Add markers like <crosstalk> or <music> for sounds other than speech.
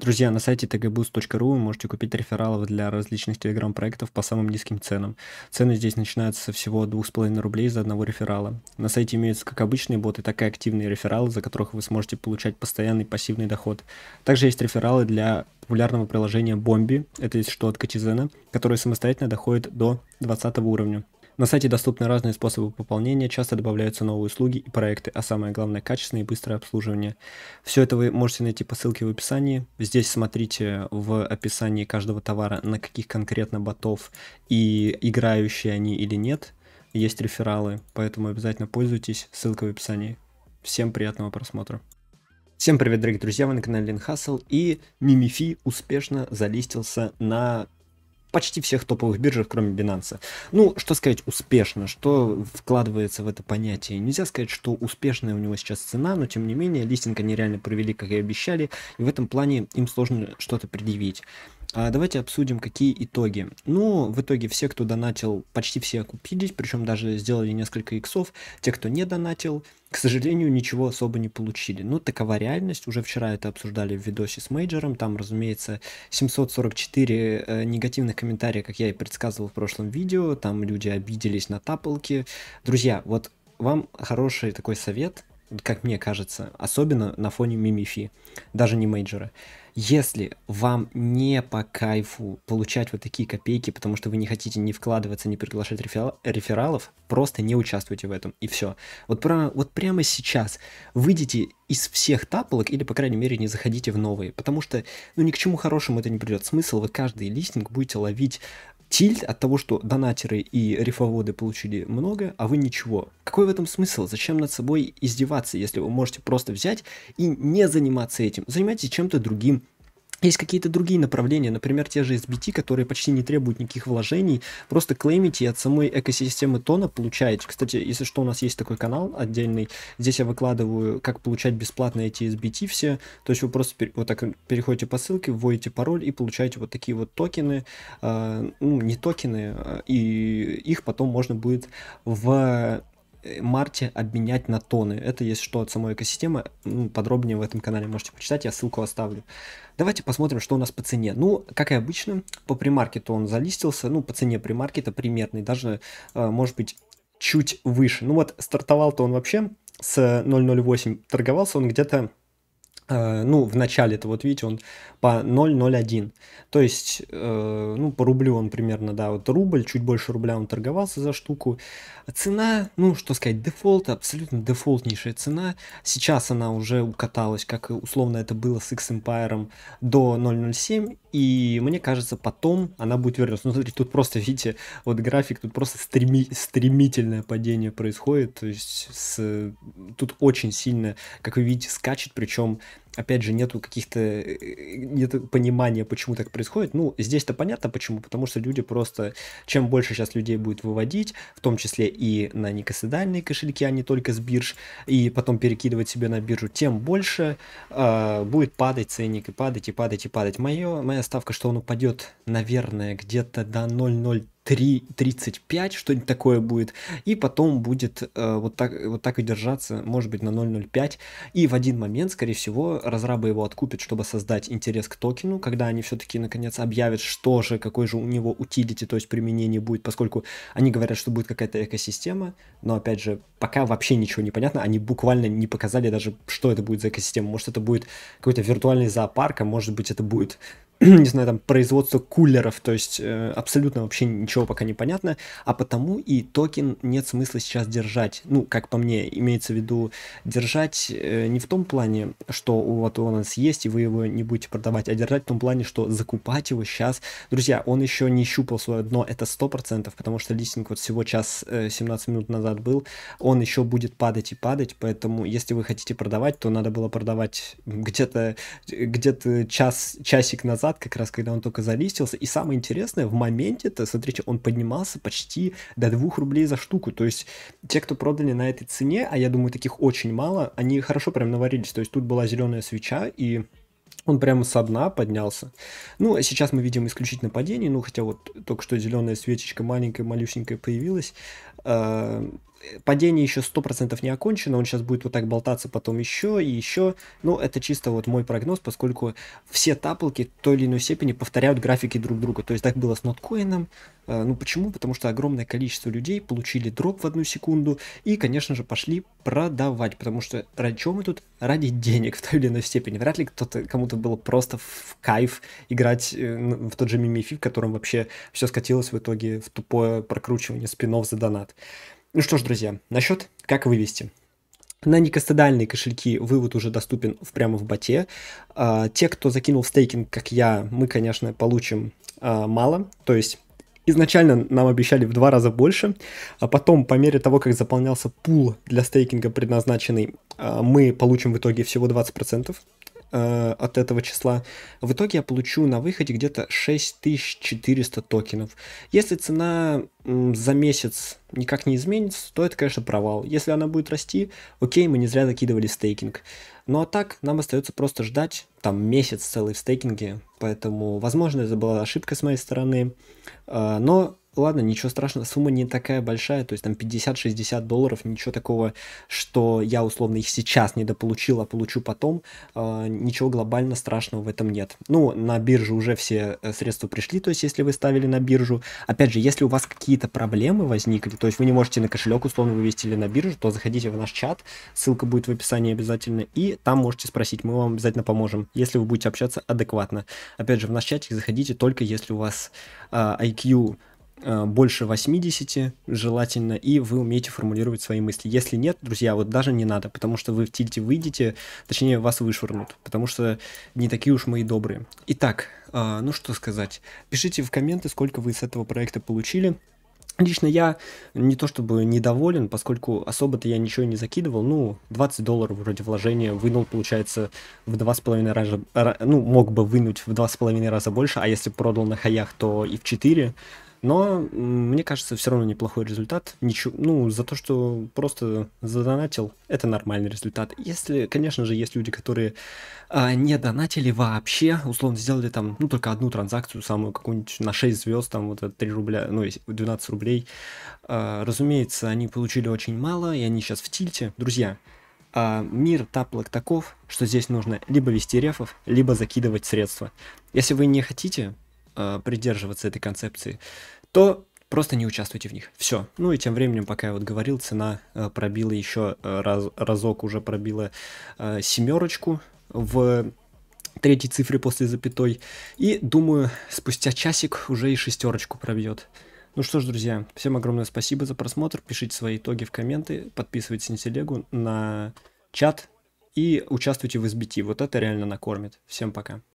Друзья, на сайте tgboost.ru вы можете купить рефералов для различных телеграм-проектов по самым низким ценам. Цены здесь начинаются со всего 2,5 рублей за одного реферала. На сайте имеются как обычные боты, так и активные рефералы, за которых вы сможете получать постоянный пассивный доход. Также есть рефералы для популярного приложения Бомби, это есть что от Катизена, которое самостоятельно доходит до 20 уровня. На сайте доступны разные способы пополнения, часто добавляются новые услуги и проекты, а самое главное – качественное и быстрое обслуживание. Все это вы можете найти по ссылке в описании. Здесь смотрите в описании каждого товара, на каких конкретно ботов и играющие они или нет. Есть рефералы, поэтому обязательно пользуйтесь, ссылка в описании. Всем приятного просмотра. Всем привет, дорогие друзья, вы на канале Линхасл, и Мимифи успешно залистился на почти всех топовых биржах, кроме Binance. Ну, что сказать успешно, что вкладывается в это понятие? Нельзя сказать, что успешная у него сейчас цена, но тем не менее листинг они реально провели, как и обещали, и в этом плане им сложно что-то предъявить. А, давайте обсудим, какие итоги. Ну, в итоге все, кто донатил, почти все окупились, причем даже сделали несколько иксов. Те, кто не донатил, к сожалению, ничего особо не получили. Ну, такова реальность. Уже вчера это обсуждали в видосе с менеджером. Там, разумеется, 744 э, негативных комментария, как я и предсказывал в прошлом видео. Там люди обиделись на тапалки. Друзья, вот вам хороший такой совет – как мне кажется, особенно на фоне мимифи, даже не мейджора. Если вам не по кайфу получать вот такие копейки, потому что вы не хотите не вкладываться, не приглашать реферал, рефералов, просто не участвуйте в этом, и все. Вот, про, вот прямо сейчас выйдите из всех таполок, или, по крайней мере, не заходите в новые, потому что, ну, ни к чему хорошему это не придет. Смысл, вы каждый листинг будете ловить тильт от того, что донатеры и рифоводы получили много, а вы ничего. Какой в этом смысл? Зачем над собой издеваться, если вы можете просто взять и не заниматься этим? Занимайтесь чем-то другим, есть какие-то другие направления, например, те же SBT, которые почти не требуют никаких вложений, просто клеймите и от самой экосистемы тона получаете. Кстати, если что, у нас есть такой канал отдельный, здесь я выкладываю, как получать бесплатно эти SBT все, то есть вы просто вот так переходите по ссылке, вводите пароль и получаете вот такие вот токены, а, ну, не токены, а, и их потом можно будет в Э, марте обменять на тоны. Это есть что от самой экосистемы. Ну, подробнее в этом канале можете почитать, я ссылку оставлю. Давайте посмотрим, что у нас по цене. Ну, как и обычно, по примаркету он залистился. Ну, по цене примаркета примерный, даже, э, может быть, чуть выше. Ну вот, стартовал-то он вообще с 0.08, э, торговался он где-то Э, ну, в начале это вот видите, он по 0,01. То есть, э, ну, по рублю он примерно, да, вот рубль, чуть больше рубля он торговался за штуку. Цена, ну, что сказать, дефолт, абсолютно дефолтнейшая цена. Сейчас она уже укаталась, как условно это было с X Empire до 0,07 и мне кажется, потом она будет вернуться. Ну, смотрите, тут просто, видите, вот график, тут просто стреми, стремительное падение происходит. То есть с, тут очень сильно, как вы видите, скачет. Причем опять же, нету каких-то, э, нет понимания, почему так происходит. Ну, здесь-то понятно почему, потому что люди просто, чем больше сейчас людей будет выводить, в том числе и на некосыдальные кошельки, а не только с бирж, и потом перекидывать себе на биржу, тем больше э, будет падать ценник и падать, и падать, и падать. Мое, моя ставка, что он упадет, наверное, где-то до 0,03 3.35, что-нибудь такое будет, и потом будет э, вот, так, вот так и держаться, может быть, на 0.05, и в один момент, скорее всего, разрабы его откупят, чтобы создать интерес к токену, когда они все-таки, наконец, объявят, что же, какой же у него утилити, то есть применение будет, поскольку они говорят, что будет какая-то экосистема, но, опять же, пока вообще ничего не понятно, они буквально не показали даже, что это будет за экосистема, может, это будет какой-то виртуальный зоопарк, а может быть, это будет <clears throat> не знаю, там, производство кулеров, то есть э, абсолютно вообще ничего пока не понятно, а потому и токен нет смысла сейчас держать. Ну, как по мне, имеется в виду держать э, не в том плане, что вот у нас есть, и вы его не будете продавать, а держать в том плане, что закупать его сейчас. Друзья, он еще не щупал свое дно, это 100%, потому что листинг вот всего час э, 17 минут назад был, он еще будет падать и падать, поэтому если вы хотите продавать, то надо было продавать где-то где, -то, где -то час, часик назад, назад, как раз когда он только залистился. И самое интересное, в моменте-то, смотрите, он поднимался почти до 2 рублей за штуку. То есть те, кто продали на этой цене, а я думаю, таких очень мало, они хорошо прям наварились. То есть тут была зеленая свеча, и он прямо со дна поднялся. Ну, а сейчас мы видим исключительно падение, ну, хотя вот только что зеленая свечечка маленькая, малюсенькая появилась. А, падение еще 100% не окончено, он сейчас будет вот так болтаться потом еще и еще. Ну, это чисто вот мой прогноз, поскольку все таплки в той или иной степени повторяют графики друг друга. То есть так было с ноткоином. А, ну, почему? Потому что огромное количество людей получили дроп в одну секунду и, конечно же, пошли продавать, потому что ради чего мы тут? Ради денег в той или иной степени. Вряд ли кто-то кому-то было просто в кайф играть э, в тот же Мимифи, в котором вообще все скатилось в итоге в тупое прокручивание спинов за донат. Ну что ж, друзья, насчет как вывести. На некостадальные кошельки вывод уже доступен в, прямо в боте. А, те, кто закинул стейкинг, как я, мы, конечно, получим а, мало. То есть изначально нам обещали в два раза больше, а потом по мере того, как заполнялся пул для стейкинга предназначенный, а, мы получим в итоге всего 20%. Э, от этого числа. В итоге я получу на выходе где-то 6400 токенов. Если цена за месяц никак не изменится, то это, конечно, провал. Если она будет расти, окей, мы не зря закидывали стейкинг. Ну а так, нам остается просто ждать, там, месяц целый в стейкинге, поэтому, возможно, это была ошибка с моей стороны, э, но ладно, ничего страшного, сумма не такая большая, то есть там 50-60 долларов, ничего такого, что я условно их сейчас недополучил, а получу потом, э, ничего глобально страшного в этом нет. Ну, на биржу уже все э, средства пришли, то есть если вы ставили на биржу, опять же, если у вас какие-то проблемы возникли, то есть вы не можете на кошелек условно вывести или на биржу, то заходите в наш чат, ссылка будет в описании обязательно, и там можете спросить, мы вам обязательно поможем, если вы будете общаться адекватно. Опять же, в наш чатик заходите только если у вас э, а, IQ Э, больше 80 желательно, и вы умеете формулировать свои мысли. Если нет, друзья, вот даже не надо, потому что вы в тильте выйдете, точнее, вас вышвырнут, потому что не такие уж мы и добрые. Итак, э, ну что сказать, пишите в комменты, сколько вы с этого проекта получили, Лично я не то чтобы недоволен, поскольку особо-то я ничего не закидывал. Ну, 20 долларов вроде вложения вынул, получается, в два с половиной раза... Ну, мог бы вынуть в два с половиной раза больше, а если продал на хаях, то и в 4. Но, мне кажется, все равно неплохой результат. Ничего, ну, за то, что просто задонатил, это нормальный результат. Если, конечно же, есть люди, которые э, не донатили вообще, условно, сделали там, ну, только одну транзакцию, самую какую-нибудь на 6 звезд, там, вот 3 рубля, ну, 12 рублей. Э, разумеется, они получили очень мало, и они сейчас в тильте. Друзья, а мир таплок таков, что здесь нужно либо вести рефов, либо закидывать средства. Если вы не хотите э, придерживаться этой концепции, то просто не участвуйте в них. Все. Ну и тем временем, пока я вот говорил, цена э, пробила еще э, раз, разок уже пробила э, семерочку в третьей цифре после запятой. И думаю, спустя часик уже и шестерочку пробьет. Ну что ж, друзья, всем огромное спасибо за просмотр. Пишите свои итоги в комменты, подписывайтесь на телегу, на чат и участвуйте в SBT. Вот это реально накормит. Всем пока.